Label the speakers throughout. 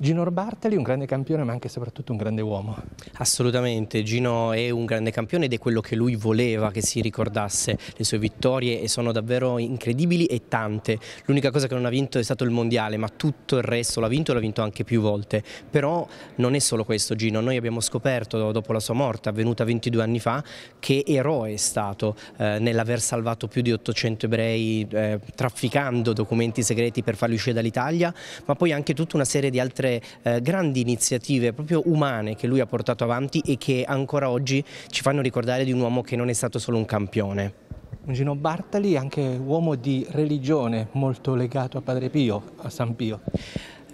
Speaker 1: Gino Bartali, un grande campione ma anche e soprattutto un grande uomo.
Speaker 2: Assolutamente, Gino è un grande campione ed è quello che lui voleva che si ricordasse le sue vittorie e sono davvero incredibili e tante. L'unica cosa che non ha vinto è stato il mondiale ma tutto il resto l'ha vinto e l'ha vinto anche più volte. Però non è solo questo Gino, noi abbiamo scoperto dopo la sua morte avvenuta 22 anni fa che eroe è stato eh, nell'aver salvato più di 800 ebrei eh, trafficando documenti segreti per farli uscire dall'Italia ma poi anche tutta una serie di altre altre eh, grandi iniziative proprio umane che lui ha portato avanti e che ancora oggi ci fanno ricordare di un uomo che non è stato solo un campione.
Speaker 1: Gino Bartali anche
Speaker 2: uomo di religione molto legato a Padre Pio, a San Pio.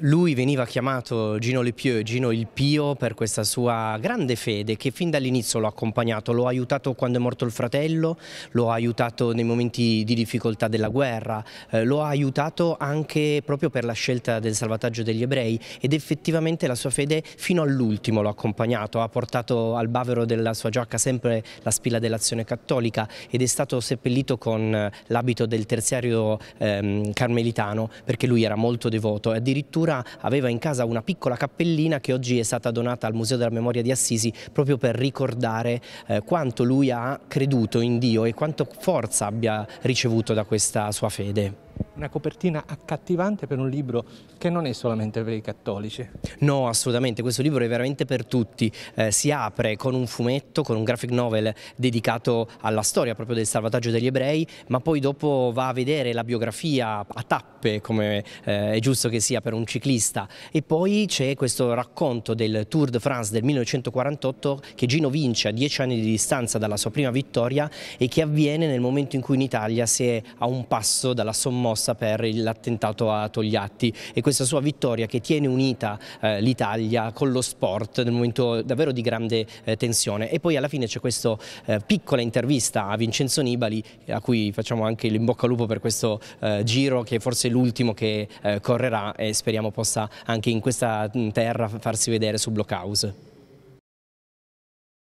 Speaker 2: Lui veniva chiamato Gino Lepieux, Gino il Pio, per questa sua grande fede che fin dall'inizio l'ha accompagnato, lo ha aiutato quando è morto il fratello, lo ha aiutato nei momenti di difficoltà della guerra, eh, lo ha aiutato anche proprio per la scelta del salvataggio degli ebrei ed effettivamente la sua fede fino all'ultimo l'ha accompagnato, ha portato al bavero della sua giacca sempre la spilla dell'azione cattolica ed è stato seppellito con l'abito del terziario ehm, carmelitano perché lui era molto devoto e addirittura Mura aveva in casa una piccola cappellina che oggi è stata donata al Museo della Memoria di Assisi proprio per ricordare eh, quanto lui ha creduto in Dio e quanto forza abbia ricevuto da questa sua fede una copertina accattivante per un libro che non è solamente per i cattolici. No, assolutamente, questo libro è veramente per tutti. Eh, si apre con un fumetto, con un graphic novel dedicato alla storia proprio del salvataggio degli ebrei, ma poi dopo va a vedere la biografia a tappe, come eh, è giusto che sia per un ciclista. E poi c'è questo racconto del Tour de France del 1948 che Gino vince a dieci anni di distanza dalla sua prima vittoria e che avviene nel momento in cui in Italia si è a un passo dalla sommossa Bassa per l'attentato a Togliatti e questa sua vittoria che tiene unita eh, l'Italia con lo sport nel momento davvero di grande eh, tensione e poi alla fine c'è questa eh, piccola intervista a Vincenzo Nibali a cui facciamo anche in bocca al lupo per questo eh, giro che forse è l'ultimo che eh, correrà e speriamo possa anche in questa mm, terra farsi vedere su Blockhouse.